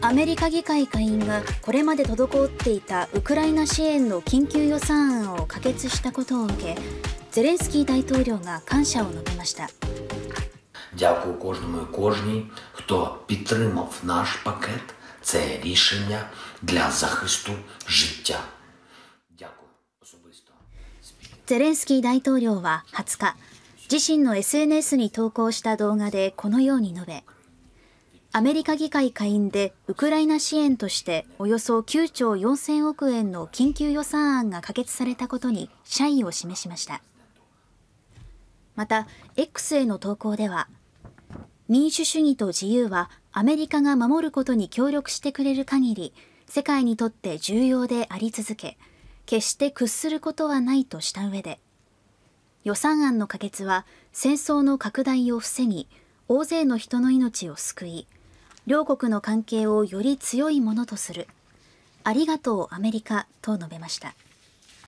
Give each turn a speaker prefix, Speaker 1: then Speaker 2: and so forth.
Speaker 1: アメリカ議会下院がこれまで滞っていたウクライナ支援の緊急予算案を可決したことを受けゼレンスキー大統領が感謝を述べました。ゼレンスキー大統領は20日、自身の SNS に投稿した動画でこのように述べ、アメリカ議会下院でウクライナ支援としておよそ9兆4 0億円の緊急予算案が可決されたことに謝意を示しましたまた X への投稿では民主主義と自由はアメリカが守ることに協力してくれる限り世界にとって重要であり続け決して屈することはないとした上で予算案の可決は戦争の拡大を防ぎ大勢の人の命を救い両国の関係をより強いものとするありがとうアメリカと述べました。